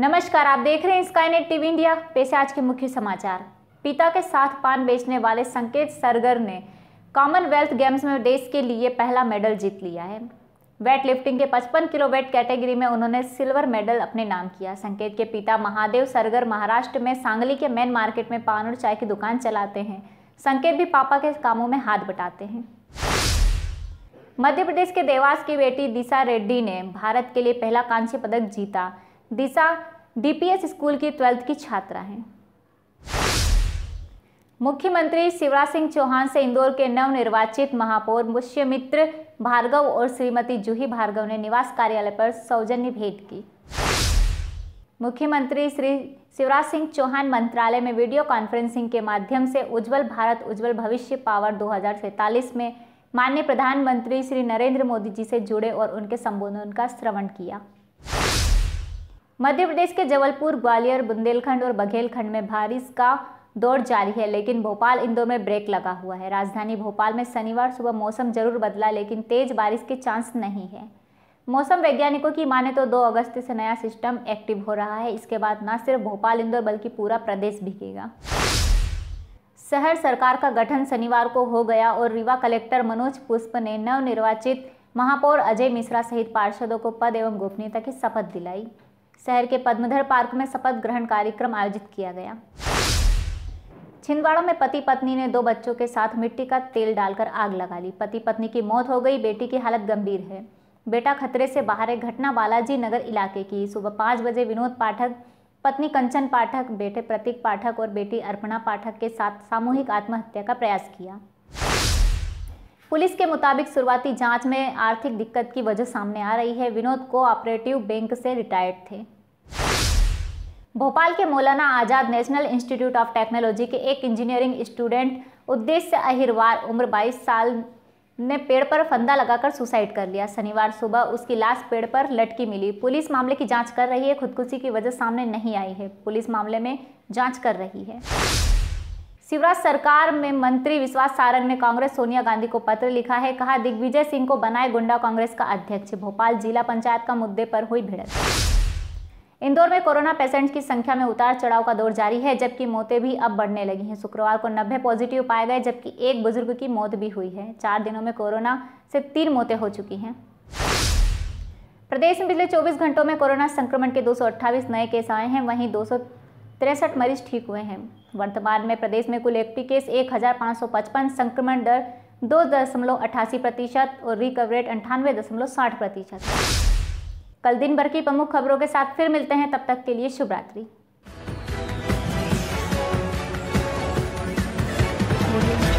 नमस्कार आप देख रहे हैं स्काईनेट टीवी इंडिया पेश आज के मुख्य समाचार पिता के साथ पान बेचने वाले संकेत सरगर ने कॉमनवेल्थ गेम्स में देश के लिए पहला मेडल जीत लिया है वेट लिफ्टिंग के 55 किलो वेट कैटेगरी में उन्होंने सिल्वर मेडल अपने नाम किया संकेत के पिता महादेव सरगर महाराष्ट्र में सांगली के मेन मार्केट में पान और चाय की दुकान चलाते हैं संकेत भी पापा के कामों में हाथ बटाते हैं मध्य प्रदेश के देवास की बेटी दिशा रेड्डी ने भारत के लिए पहला कांस्य पदक जीता दिशा डीपीएस स्कूल की ट्वेल्थ की छात्रा हैं मुख्यमंत्री शिवराज सिंह चौहान से इंदौर के नवनिर्वाचित महापौर मुश्यमित्र भार्गव और श्रीमती जूही भार्गव ने निवास कार्यालय पर सौजन्य भेंट की मुख्यमंत्री श्री शिवराज सिंह चौहान मंत्रालय में वीडियो कॉन्फ्रेंसिंग के माध्यम से उज्जवल भारत उज्जवल भविष्य पावर दो में माननीय प्रधानमंत्री श्री नरेंद्र मोदी जी से जुड़े और उनके संबोधन का श्रवण किया मध्य प्रदेश के जबलपुर ग्वालियर बुंदेलखंड और बघेलखंड में बारिश का दौर जारी है लेकिन भोपाल इंदौर में ब्रेक लगा हुआ है राजधानी भोपाल में शनिवार सुबह मौसम जरूर बदला लेकिन तेज बारिश के चांस नहीं है मौसम वैज्ञानिकों की माने तो 2 अगस्त से नया सिस्टम एक्टिव हो रहा है इसके बाद न सिर्फ भोपाल इंदौर बल्कि पूरा प्रदेश भीगेगा शहर सरकार का गठन शनिवार को हो गया और रीवा कलेक्टर मनोज पुष्प ने नवनिर्वाचित महापौर अजय मिश्रा सहित पार्षदों को पद एवं गोपनीयता की शपथ दिलाई शहर के पद्मधर पार्क में शपथ ग्रहण कार्यक्रम आयोजित किया गया छिंदवाड़ा में पति पत्नी ने दो बच्चों के साथ मिट्टी का तेल डालकर आग लगा ली पति पत्नी की मौत हो गई बेटी की हालत गंभीर है बेटा खतरे से बाहर है घटना बालाजी नगर इलाके की सुबह पाँच बजे विनोद पाठक पत्नी कंचन पाठक बेटे प्रतीक पाठक और बेटी अर्पणा पाठक के साथ सामूहिक आत्महत्या का प्रयास किया पुलिस के मुताबिक शुरुआती जांच में आर्थिक दिक्कत की वजह सामने आ रही है विनोद को ऑपरेटिव बैंक से रिटायर्ड थे भोपाल के Maulana Azad National Institute of Technology के एक इंजीनियरिंग स्टूडेंट उद्देश्य अहिरवार उम्र 22 साल ने पेड़ पर फंदा लगाकर सुसाइड कर लिया शनिवार सुबह उसकी लाश पेड़ पर लटकी मिली पुलिस मामले की जांच कर रही है खुदकुशी की वजह सामने नहीं आई है पुलिस मामले में जांच कर रही है शिवराज सरकार में मंत्री विश्वास सारंग ने कांग्रेस सोनिया गांधी को पत्र लिखा है कहा दिग्विजय सिंह को बनाए गुंडा कांग्रेस का अध्यक्ष भोपाल जिला पंचायत का मुद्दे पर हुई भिड़ंत इंदौर में कोरोना पेशेंट की संख्या में उतार चढ़ाव का दौर जारी है जबकि मौतें भी अब बढ़ने लगी हैं शुक्रवार को नब्बे पॉजिटिव पाए गए जबकि एक बुजुर्ग की मौत भी हुई है चार दिनों में कोरोना से तीन मौतें हो चुकी हैं प्रदेश में पिछले 24 घंटों में कोरोना संक्रमण के दो नए केस आए हैं वहीं दो तिरसठ मरीज ठीक हुए हैं वर्तमान में प्रदेश में कुल एक्टिव केस एक संक्रमण दर दो दशमलव अठासी प्रतिशत और रिकवरेट अंठानवे दशमलव साठ प्रतिशत कल दिन भर की प्रमुख खबरों के साथ फिर मिलते हैं तब तक के लिए शुभरात्रि Thank